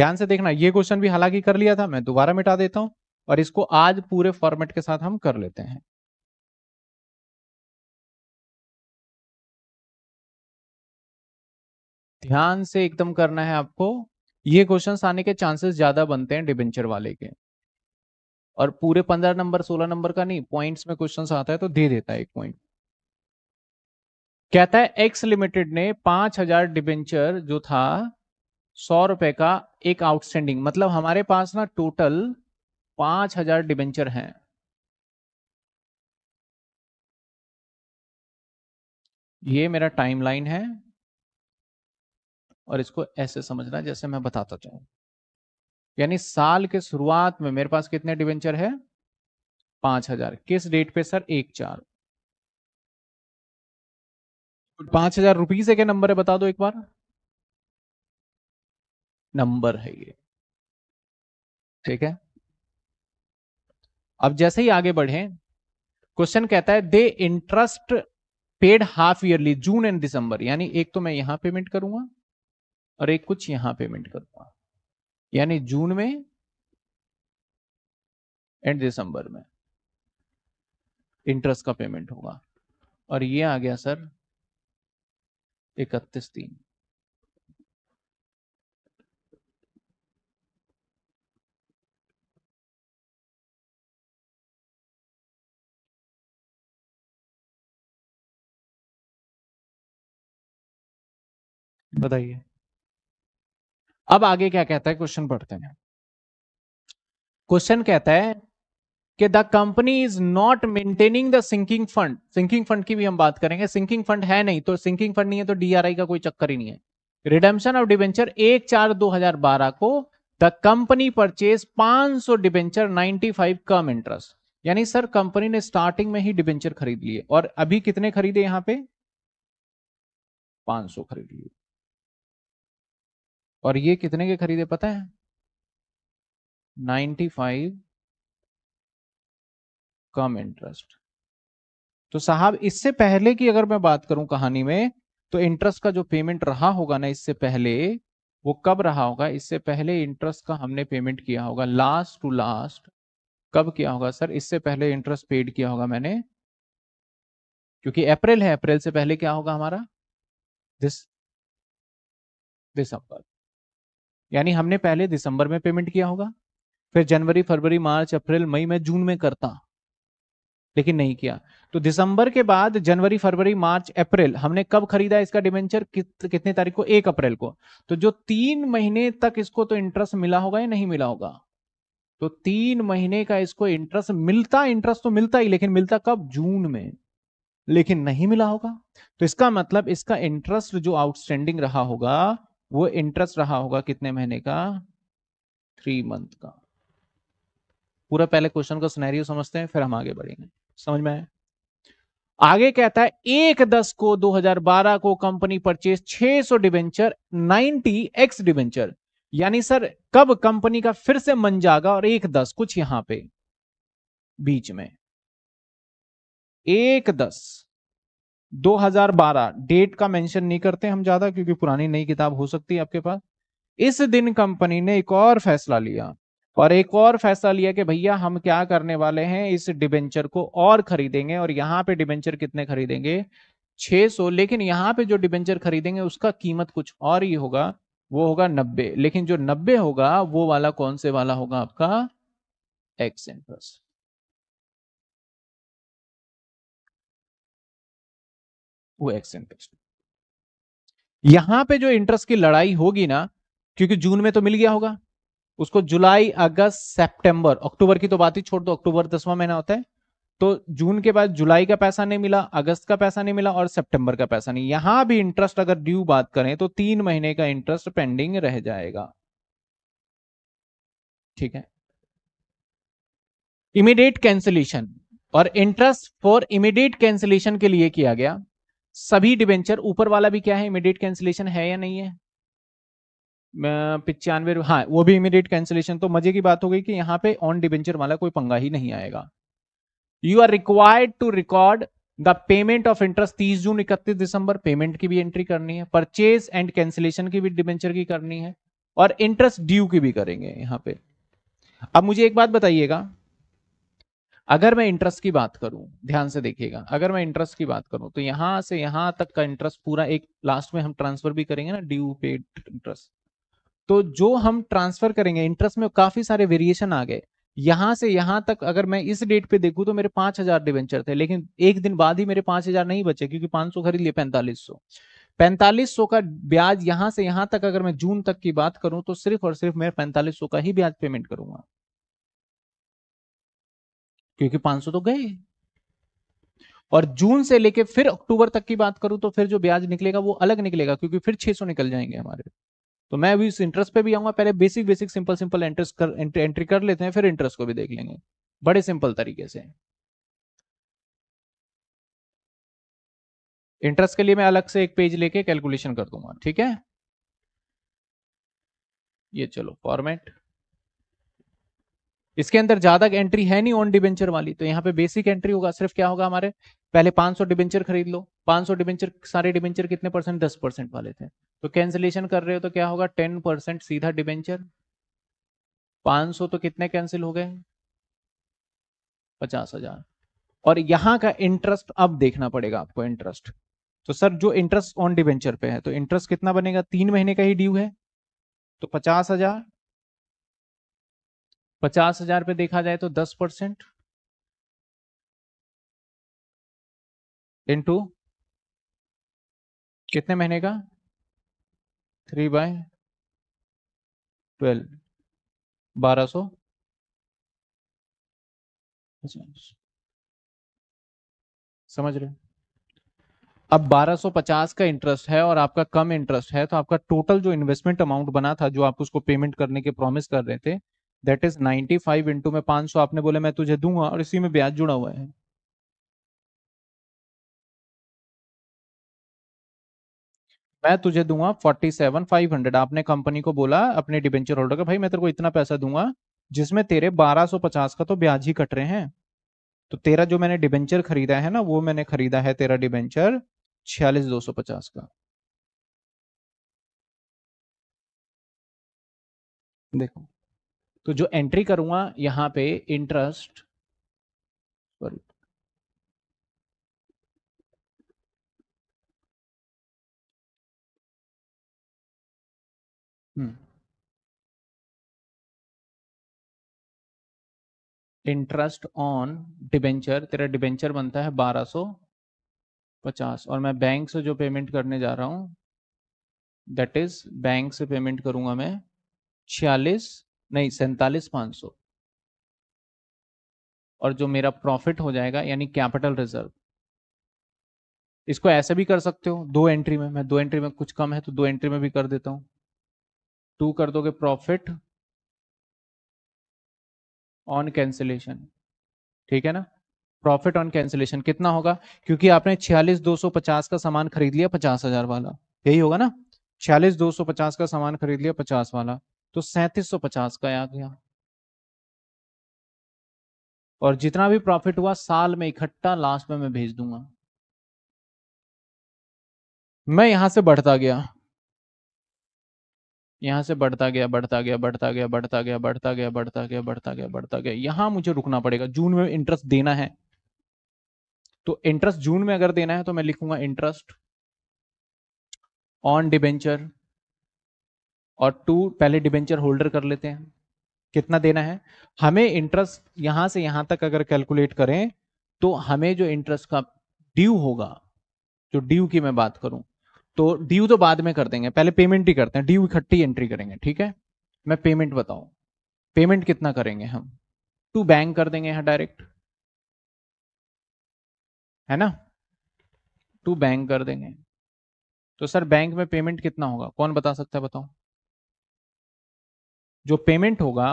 ध्यान से देखना ये क्वेश्चन भी हालांकि कर लिया था मैं दोबारा मिटा देता हूं और इसको आज पूरे फॉर्मेट के साथ हम कर लेते हैं ध्यान से एकदम करना है आपको ये क्वेश्चन आने के चांसेस ज्यादा बनते हैं डिबेंचर वाले के और पूरे पंद्रह नंबर सोलह नंबर का नहीं पॉइंट्स में क्वेश्चन आता है तो दे देता है एक पॉइंट कहता है एक्स लिमिटेड ने पांच हजार डिबेंचर जो था सौ रुपए का एक आउटस्टैंडिंग मतलब हमारे पास ना टोटल पांच हजार डिबेंचर है ये मेरा टाइमलाइन है और इसको ऐसे समझना जैसे मैं बताता चाहूं यानी साल के शुरुआत में मेरे पास कितने डिवेंचर है पांच हजार किस डेट पे सर एक चार पांच हजार रुपीज है क्या नंबर है बता दो एक बार नंबर है ये ठीक है अब जैसे ही आगे बढ़े क्वेश्चन कहता है they interest paid half yearly June and December यानी एक तो मैं यहां पेमेंट करूंगा और एक कुछ यहां पेमेंट करूंगा यानी जून में एंड दिसंबर में इंटरेस्ट का पेमेंट होगा और ये आ गया सर इकतीस तीन बताइए अब आगे क्या कहता है क्वेश्चन पढ़ते हैं क्वेश्चन कहता है कि the company is not maintaining the sinking fund sinking fund की भी हम बात करेंगे सिंकिंग फंड है नहीं तो सिंकिंग फंड नहीं है तो डीआरआई का कोई चक्कर ही नहीं है रिडेम्पशन ऑफ डिबेंचर एक चार दो हजार बारह को द कंपनी परचेज पांच सौ debenture ninety five cum interest यानी सर कंपनी ने स्टार्टिंग में ही डिबेंचर खरीद लिए और अभी कितने खरीदे यहाँ पे सौ खरीद लिए और ये कितने के खरीदे पता है 95 कम इंटरेस्ट तो साहब इससे पहले की अगर मैं बात करूं कहानी में तो इंटरेस्ट का जो पेमेंट रहा होगा ना इससे पहले वो कब रहा होगा इससे पहले इंटरेस्ट का हमने पेमेंट किया होगा लास्ट टू लास्ट कब किया होगा सर इससे पहले इंटरेस्ट पेड किया होगा मैंने क्योंकि अप्रैल है अप्रैल से पहले क्या होगा हमारा दिस दिसंबर यानी हमने पहले दिसंबर में पेमेंट किया होगा फिर जनवरी फरवरी मार्च अप्रैल मई में जून में करता लेकिन नहीं किया तो दिसंबर के बाद जनवरी फरवरी मार्च अप्रैल हमने कब खरीदा इसका डिवेंचर कित, कितने तारीख को एक अप्रैल को तो जो तीन महीने तक इसको तो इंटरेस्ट मिला होगा या नहीं मिला होगा तो तीन महीने का इसको इंटरेस्ट मिलता इंटरेस्ट तो मिलता ही लेकिन मिलता कब जून में लेकिन नहीं मिला होगा तो इसका मतलब इसका इंटरेस्ट जो आउटस्टैंडिंग रहा होगा वो इंटरेस्ट रहा होगा कितने महीने का थ्री मंथ का पूरा पहले क्वेश्चन का सुनहरियो समझते हैं फिर हम आगे बढ़ेंगे समझ में आए आगे कहता है एक दस को 2012 को company purchase 600 debenture ninety ex debenture यानी सर कब कंपनी का फिर से मन जागा और एक दस कुछ यहां पे बीच में एक दस 2012 डेट का मेंशन नहीं करते हम ज्यादा क्योंकि पुरानी नई किताब हो सकती है आपके पास इस दिन कंपनी ने एक और फैसला लिया और एक और फैसला लिया कि भैया हम क्या करने वाले हैं इस डिबेंचर को और खरीदेंगे और यहाँ पे डिबेंचर कितने खरीदेंगे 600 लेकिन यहाँ पे जो डिबेंचर खरीदेंगे उसका कीमत कुछ और ही होगा वो होगा नब्बे लेकिन जो नब्बे होगा वो वाला कौन से वाला होगा आपका एक्स इंटरेस्ट वो एक्सचेंज पेश यहां पे जो इंटरेस्ट की लड़ाई होगी ना क्योंकि जून में तो मिल गया होगा उसको जुलाई अगस्त सितंबर अक्टूबर की तो बात ही छोड़ दो अक्टूबर दसवां महीना होता है तो जून के बाद जुलाई का पैसा नहीं मिला अगस्त का पैसा नहीं मिला और सितंबर का पैसा नहीं यहां भी इंटरेस्ट अगर ड्यू बात करें तो तीन महीने का इंटरेस्ट पेंडिंग रह जाएगा ठीक है इमीडिएट कैंसिलेशन और इंटरेस्ट फॉर इमीडिएट कैंसिलेशन के लिए किया गया सभी डिवेंचर ऊपर वाला भी क्या है इमीडिएट कैंसिलेशन है या नहीं है पिचानवे हाँ वो भी इमीडिएट कैंसिलेशन तो मजे की बात हो गई कि यहाँ पे ऑन डिवेंचर वाला कोई पंगा ही नहीं आएगा you are required to record the payment of interest 30 June 31 December payment की भी एंट्री करनी है परचेज एंड कैंसिलेशन की भी डिबेंचर की करनी है और इंटरेस्ट ड्यू की भी करेंगे यहाँ पे अब मुझे एक बात बताइएगा अगर मैं इंटरेस्ट की बात करूं ध्यान से देखिएगा अगर मैं इंटरेस्ट की बात करूं तो यहां से यहां तक का इंटरेस्ट पूरा एक लास्ट में हम ट्रांसफर भी करेंगे ना ड्यू पेड इंटरेस्ट तो जो हम ट्रांसफर करेंगे इंटरेस्ट में काफी सारे वेरिएशन आ गए यहां से यहां तक अगर मैं इस डेट पे देखूं तो मेरे पांच हजार डिवेंचर थे लेकिन एक दिन बाद ही मेरे पांच हजार नहीं बचे क्योंकि पांच सौ खरीद लिए पैंतालीस सौ पैंतालीस सौ का ब्याज यहां से यहां तक अगर मैं जून तक की बात करूं तो सिर्फ और सिर्फ मैं पैंतालीस सौ का ही ब्याज पेमेंट करूंगा क्योंकि 500 तो गए और जून से लेके फिर अक्टूबर तक की बात करूं तो फिर जो ब्याज निकलेगा वो अलग निकलेगा क्योंकि फिर 600 निकल जाएंगे हमारे तो मैं अभी इस इंटरेस्ट पे भी आऊंगा पहले basic basic simple simple interest कर एंट्री कर लेते हैं फिर इंटरेस्ट को भी देख लेंगे बड़े सिंपल तरीके से इंटरेस्ट के लिए मैं अलग से एक पेज लेके कैलकुलेशन कर दूंगा ठीक है ये चलो फॉर्मेट इसके अंदर ज्यादा एंट्री है नहीं ऑन डिबेंचर वाली तो यहाँ पे बेसिक एंट्री होगा सिर्फ क्या होगा हमारे पहले 500 डिबेंचर खरीद लो 500 डिबेंचर सारे डिबेंचर कितने परसेंट दस परसेंट वाले थे तो कैंसिलेशन कर रहे हो तो क्या होगा टेन परसेंट सीधा डिबेंचर 500 तो कितने कैंसिल हो गए पचास हजार और यहाँ का इंटरेस्ट अब देखना पड़ेगा आपको इंटरेस्ट तो सर जो इंटरेस्ट ऑन डिबेंचर पे है तो इंटरेस्ट कितना बनेगा तीन महीने का ही ड्यू है तो पचास हजार पचास हजार पे देखा जाए तो दस परसेंट इंटू कितने महीने का थ्री बाय ट्वेल्व बारह सो अच्छा। समझ रहे अब 1250 का इंटरेस्ट है और आपका कम इंटरेस्ट है तो आपका टोटल जो इन्वेस्टमेंट अमाउंट बना था जो आप उसको पेमेंट करने के प्रॉमिस कर रहे थे दैट इज 95 फाइव इंटू में 500 आपने बोले मैं तुझे दूंगा और इसी में ब्याज जुड़ा हुआ है मैं तुझे दूंगा फोर्टी सेवन फाइव हंड्रेड आपने कंपनी को बोला अपने डिबेंचर होल्डर का भाई मैं तेरे को इतना पैसा दूंगा जिसमें तेरे बारह सौ पचास का तो ब्याज ही कट रहे हैं तो तेरा जो मैंने डिबेंचर खरीदा है ना वो मैंने खरीदा है तेरा डिबेंचर छियालीस दो सौ पचास का देखो तो जो एंट्री करूंगा यहां पे interest sorry interest on debenture तेरा डिबेंचर बनता है बारह सो पचास और मैं बैंक से जो पेमेंट करने जा रहा हूं दैट इज बैंक से पेमेंट करूंगा मैं छियालीस नहीं सैतालीस पांच सौ और जो मेरा प्रॉफिट हो जाएगा यानी कैपिटल रिजर्व इसको ऐसे भी कर सकते हो दो एंट्री में मैं दो एंट्री में कुछ कम है तो दो एंट्री में भी कर देता हूं टू कर दोगे प्रॉफिट ऑन कैंसिलेशन ठीक है ना प्रॉफिट ऑन कैंसिलेशन कितना होगा क्योंकि आपने छियालीस दो सौ पचास का सामान खरीद लिया पचास हजार वाला यही होगा ना छियालीस दो सौ पचास का सामान खरीद लिया पचास वाला तो सैंतीस का आ गया और जितना भी प्रॉफिट हुआ साल में इकट्ठा लास्ट में मैं भेज दूंगा मैं यहां से बढ़ता गया यहां से बढ़ता गया बढ़ता गया बढ़ता गया बढ़ता गया बढ़ता गया बढ़ता गया बढ़ता गया बढ़ता गया यहां मुझे रुकना पड़ेगा जून में इंटरेस्ट देना है तो इंटरेस्ट जून में अगर देना है तो मैं लिखूंगा इंटरेस्ट ऑन डिबेंचर और टू पहले डिबेंचर होल्डर कर लेते हैं कितना देना है हमें इंटरेस्ट यहां से यहां तक अगर कैलकुलेट करें तो हमें जो इंटरेस्ट का ड्यू होगा जो ड्यू की मैं बात करूं तो ड्यू तो बाद में कर देंगे पहले पेमेंट ही करते हैं ड्यू इकट्ठी एंट्री करेंगे ठीक है मैं पेमेंट बताऊं पेमेंट कितना करेंगे हम टू बैंक कर देंगे यहां डायरेक्ट है ना टू बैंक कर देंगे तो सर बैंक में पेमेंट कितना होगा कौन बता सकता है बताओ जो पेमेंट होगा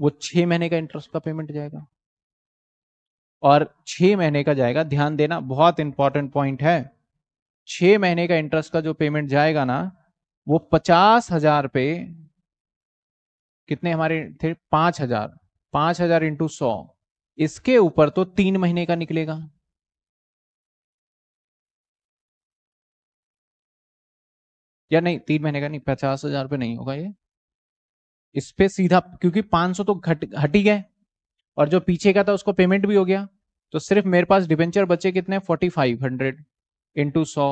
वो छह महीने का इंटरेस्ट का पेमेंट जाएगा और छह महीने का जाएगा ध्यान देना बहुत इंपॉर्टेंट पॉइंट है छह महीने का इंटरेस्ट का जो पेमेंट जाएगा ना वो पचास हजार पे कितने हमारे थे पांच हजार पांच हजार इंटू सौ इसके ऊपर तो तीन महीने का निकलेगा या नहीं तीन महीने का नहीं पचास हजार रुपये नहीं होगा ये इस पे सीधा क्योंकि 500 तो घट हट ही गए और जो पीछे का था उसको पेमेंट भी हो गया तो सिर्फ मेरे पास डिबेंचर बचे कितने 4500 फाइव हंड्रेड इंटू सौ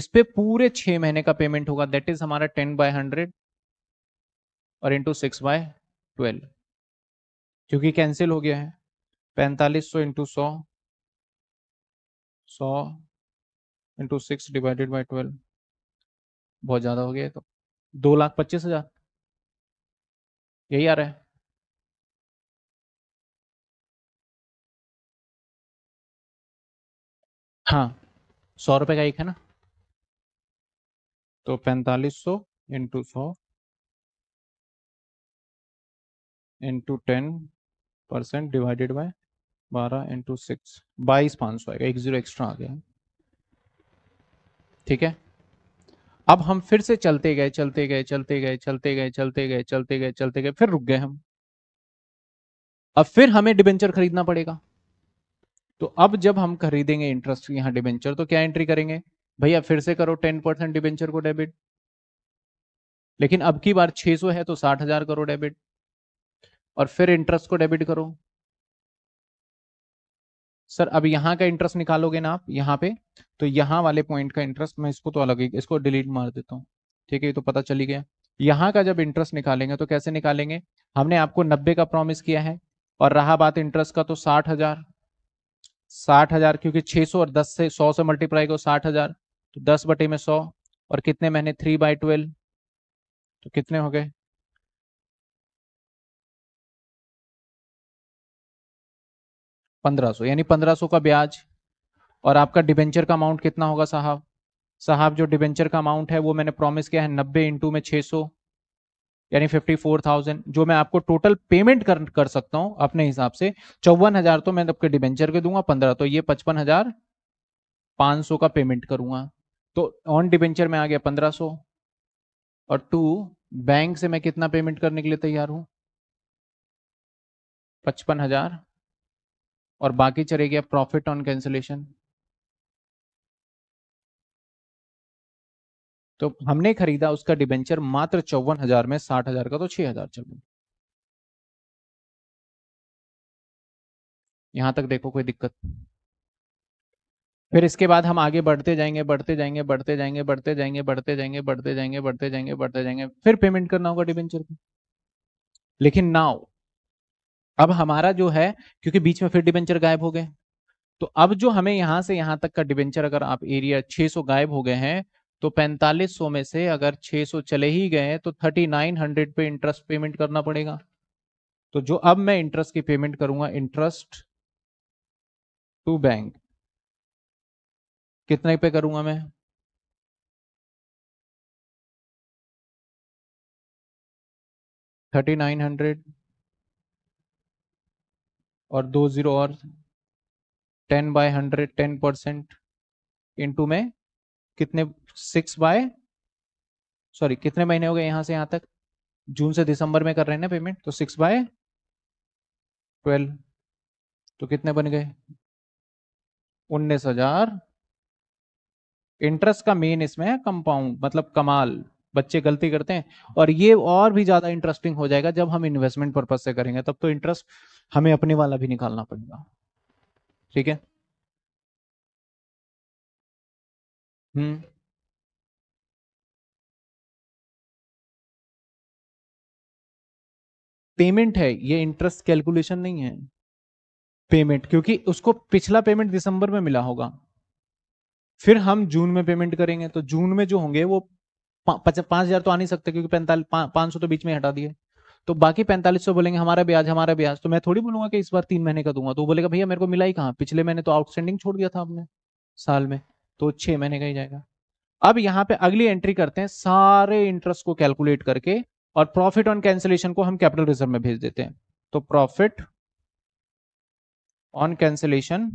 इस पे पूरे छह महीने का पेमेंट होगा दैट इज हमारा टेन बाय हंड्रेड और इंटू सिक्स बाय ट्वेल्व क्योंकि कैंसिल हो गया है पैंतालीस सौ इंटू सौ सौ into six divided by twelve बहुत ज़्यादा हो गया तो दो लाख पच्चीस हज़ार यही आ रहा है हाँ सौ रुपये का एक है ना तो पैंतालीस सौ इंटू सौ into ten percent divided by बारह इंटू सिक्स बाईस पांच सौ आएगा एक जीरो एक्स्ट्रा आ गया ठीक है अब हम फिर से चलते गए चलते गए चलते गए चलते गए चलते गए चलते गए चलते गए फिर रुक गए हम अब फिर हमें डिबेंचर खरीदना पड़ेगा तो अब जब हम खरीदेंगे इंटरेस्ट यहां डिबेंचर तो क्या एंट्री करेंगे भैया फिर से करो टेन परसेंट डिबेंचर को डेबिट लेकिन अब की बार 600 है तो साठ हजार करो डेबिट और फिर इंटरेस्ट को डेबिट करो सर अब यहाँ का इंटरेस्ट निकालोगे ना आप यहाँ पे तो यहाँ वाले पॉइंट का इंटरेस्ट मैं इसको तो अलग इसको डिलीट मार देता हूँ ठीक है ये तो पता चली गया यहाँ का जब इंटरेस्ट निकालेंगे तो कैसे निकालेंगे हमने आपको नब्बे का प्रॉमिस किया है और रहा बात इंटरेस्ट का तो साठ हजार साठ हजार क्योंकि 600 और 10 से 100 से मल्टीप्लाई करो साठ हजार तो 10 बटे में 100 और कितने महीने थ्री बाई ट्वेल्व तो कितने हो गए 1500 यानी 1500 का ब्याज और आपका डिबेंचर का अमाउंट कितना होगा साहब साहब जो डिबेंचर का अमाउंट है वो मैंने प्रॉमिस किया है नब्बे इंटू में 600 यानी 54,000 जो मैं आपको टोटल पेमेंट कर कर सकता हूं अपने हिसाब से चौवन हजार तो मैं आपके डिबेंचर के दूंगा पंद्रह तो ये पचपन हजार पांच सौ का पेमेंट करूंगा तो ऑन डिबेंचर में आ गया पंद्रह सौ और टू बैंक से मैं कितना पेमेंट करने के लिए तैयार हूं पचपन हजार और बाकी चले गया प्रॉफिट ऑन कैंसिलेशन तो हमने खरीदा उसका डिबेंचर मात्र चौवन हजार में साठ हजार का तो छह हजार चल गया यहां तक देखो कोई दिक्कत फिर इसके बाद हम आगे बढ़ते जाएंगे बढ़ते जाएंगे बढ़ते जाएंगे बढ़ते जाएंगे बढ़ते जाएंगे बढ़ते जाएंगे बढ़ते जाएंगे बढ़ते जाएंगे फिर पेमेंट करना होगा डिबेंचर को लेकिन नाउ अब हमारा जो है क्योंकि बीच में फिर डिबेंचर गायब हो गए तो अब जो हमें यहां से यहां तक का डिबेंचर अगर आप एरिया 600 गायब हो गए हैं तो 4500 में से अगर 600 चले ही गए तो 3900 पे इंटरेस्ट पेमेंट करना पड़ेगा तो जो अब मैं इंटरेस्ट की पेमेंट करूंगा इंटरेस्ट टू बैंक कितने पे करूंगा मैं थर्टी नाइन हंड्रेड और दो जीरो और ten by hundred ten percent into में कितने सिक्स बाय सॉरी कितने महीने हो गए यहां से यहां तक जून से दिसंबर में कर रहे हैं ना पेमेंट तो सिक्स बाय ट्वेल्व तो कितने बन गए उन्नीस हजार इंटरेस्ट का मेन इसमें है कंपाउंड मतलब कमाल बच्चे गलती करते हैं और ये और भी ज्यादा इंटरेस्टिंग हो जाएगा जब हम इन्वेस्टमेंट पर्पज से करेंगे तब तो इंटरेस्ट हमें अपने वाला भी निकालना पड़ेगा ठीक है हम्म पेमेंट है ये इंटरेस्ट कैलकुलेशन नहीं है पेमेंट क्योंकि उसको पिछला पेमेंट दिसंबर में मिला होगा फिर हम जून में पेमेंट करेंगे तो जून में जो होंगे वो पांच हजार तो आ नहीं सकते क्योंकि पैंतालीस पांच सौ तो बीच में हटा दिए तो बाकी पैंतालीस सौ बोलेंगे हमारा ब्याज हमारा ब्याज तो मैं थोड़ी बोलूंगा कि इस बार तीन महीने का दूंगा तो बोलेगा भैया मेरे को मिला ही कहाँ पिछले महीने तो आउटस्टैंडिंग छोड़ दिया था आपने साल में तो छह महीने का ही जाएगा अब यहाँ पे अगली एंट्री करते हैं सारे इंटरेस्ट को कैलकुलेट करके और प्रॉफिट ऑन कैंसिलेशन को हम कैपिटल रिजर्व में भेज देते हैं तो profit on cancellation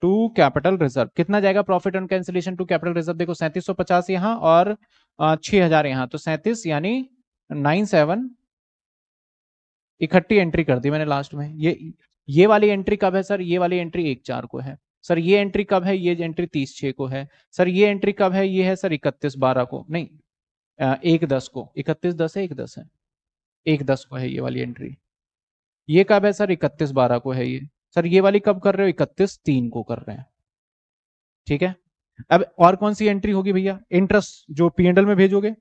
to capital reserve कितना जाएगा profit on cancellation to capital reserve देखो सैंतीस सौ पचास यहाँ और छह हजार यहाँ तो सैंतीस यानी नाइन सेवन इकट्ठी एंट्री कर दी मैंने लास्ट में ये ये वाली एंट्री कब है सर ये वाली एंट्री एक चार को है सर ये एंट्री कब है ये एंट्री तीस छः को है सर ये एंट्री कब है ये है सर इकतीस बारह को नहीं एक दस को इकतीस दस है एक दस है एक दस को है ये वाली एंट्री ये कब है सर इकतीस बारह को है ये सर ये वाली कब कर रहे हो इकतीस तीन को कर रहे हैं ठीक है अब और कौन सी एंट्री होगी भैया इंटरेस्ट जो पीएनडल में भेजोगे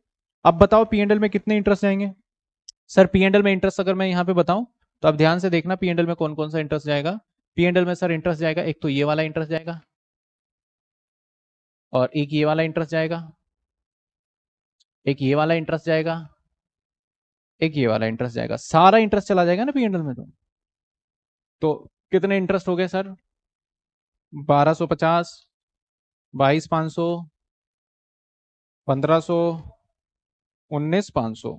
अब बताओ पीएनडल में कितने इंटरेस्ट जाएंगे सर पी एंडल में इंटरेस्ट अगर मैं यहाँ पे बताऊं तो आप ध्यान से देखना पी एंडल में कौन कौन सा इंटरेस्ट जाएगा पी एंडल में सर इंटरेस्ट जाएगा एक तो ये वाला इंटरेस्ट जाएगा और एक ये वाला इंटरेस्ट जाएगा एक ये वाला इंटरेस्ट जाएगा एक ये वाला इंटरेस्ट जाएगा सारा इंटरेस्ट चला जाएगा ना पी एंडल में तो तो कितने इंटरेस्ट हो गए सर बारह पचास बाईस सौ पंद्रह सौ उन्नीस पाँच सौ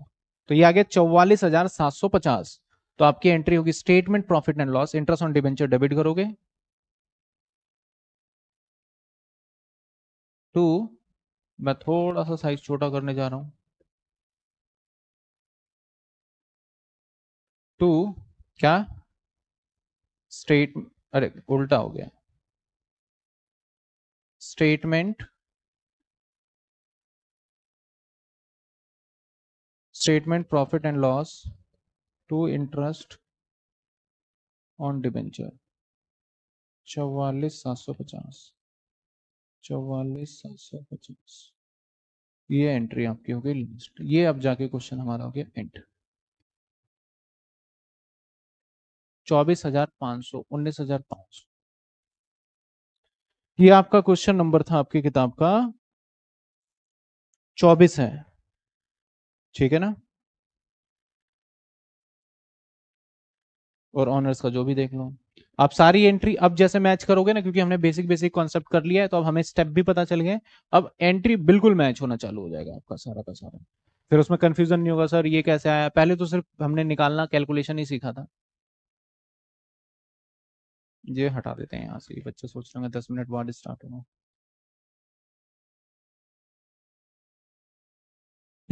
तो ये आ गया चौवालीस हजार सात सौ पचास तो आपकी एंट्री होगी statement profit and loss interest on debenture debit करोगे टू मैं थोड़ा सा साइज छोटा करने जा रहा हूं टू क्या स्टेट अरे उल्टा हो गया statement statement profit and loss to interest on debenture चौवालीस सात सौ पचास चौवालीस सात सौ पचास ये एंट्री आपकी होगी लिस्ट ये अब जाके क्वेश्चन हमारा हो गया एंड चौबीस हजार पांच सौ उन्नीस हजार पांच सौ ये आपका क्वेश्चन नंबर था आपकी किताब का चौबीस है ठीक है ना और ऑनर्स का जो भी देख लो आप सारी एंट्री अब जैसे मैच करोगे ना क्योंकि हमने बेसिक बेसिक कॉन्सेप्ट कर लिया है तो अब हमें स्टेप भी पता चल गए अब एंट्री बिल्कुल मैच होना चालू हो जाएगा आपका सारा का सारा फिर उसमें कंफ्यूजन नहीं होगा सर ये कैसे आया पहले तो सिर्फ हमने निकालना कैलकुलेशन ही सीखा था ये हटा देते हैं यहाँ से बच्चे सोच रहे हैं दस मिनट बाद स्टार्ट होगा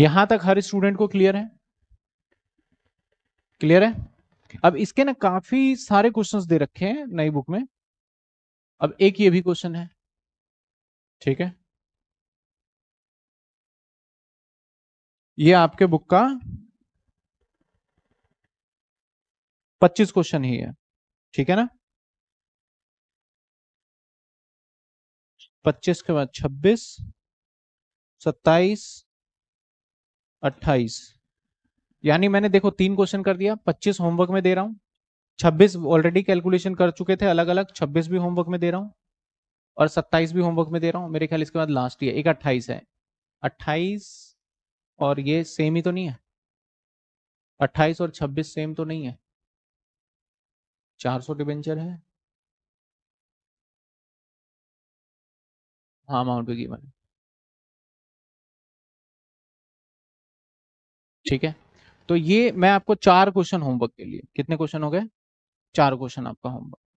यहां तक हर स्टूडेंट को क्लियर है क्लियर है अब इसके ना काफी सारे क्वेश्चंस दे रखे हैं नई बुक में अब एक ये भी क्वेश्चन है ठीक है ये आपके बुक का 25 क्वेश्चन ही है ठीक है ना 25 के बाद 26 27 अट्ठाईस यानी मैंने देखो तीन क्वेश्चन कर दिया पच्चीस होमवर्क में दे रहा हूं छब्बीस ऑलरेडी कैलकुलेशन कर चुके थे अलग अलग छब्बीस भी होमवर्क में दे रहा हूं और सत्ताईस भी होमवर्क में दे रहा हूं मेरे ख्याल इसके बाद लास्ट ही है एक अट्ठाईस है अट्ठाईस और ये सेम ही तो नहीं है अट्ठाईस और छब्बीस सेम तो नहीं है चार सौ डिवेंचर है हाँ अमाउंट भी गिवन ठीक है तो ये मैं आपको चार क्वेश्चन होमवर्क के लिए कितने क्वेश्चन हो गए चार क्वेश्चन आपका होमवर्क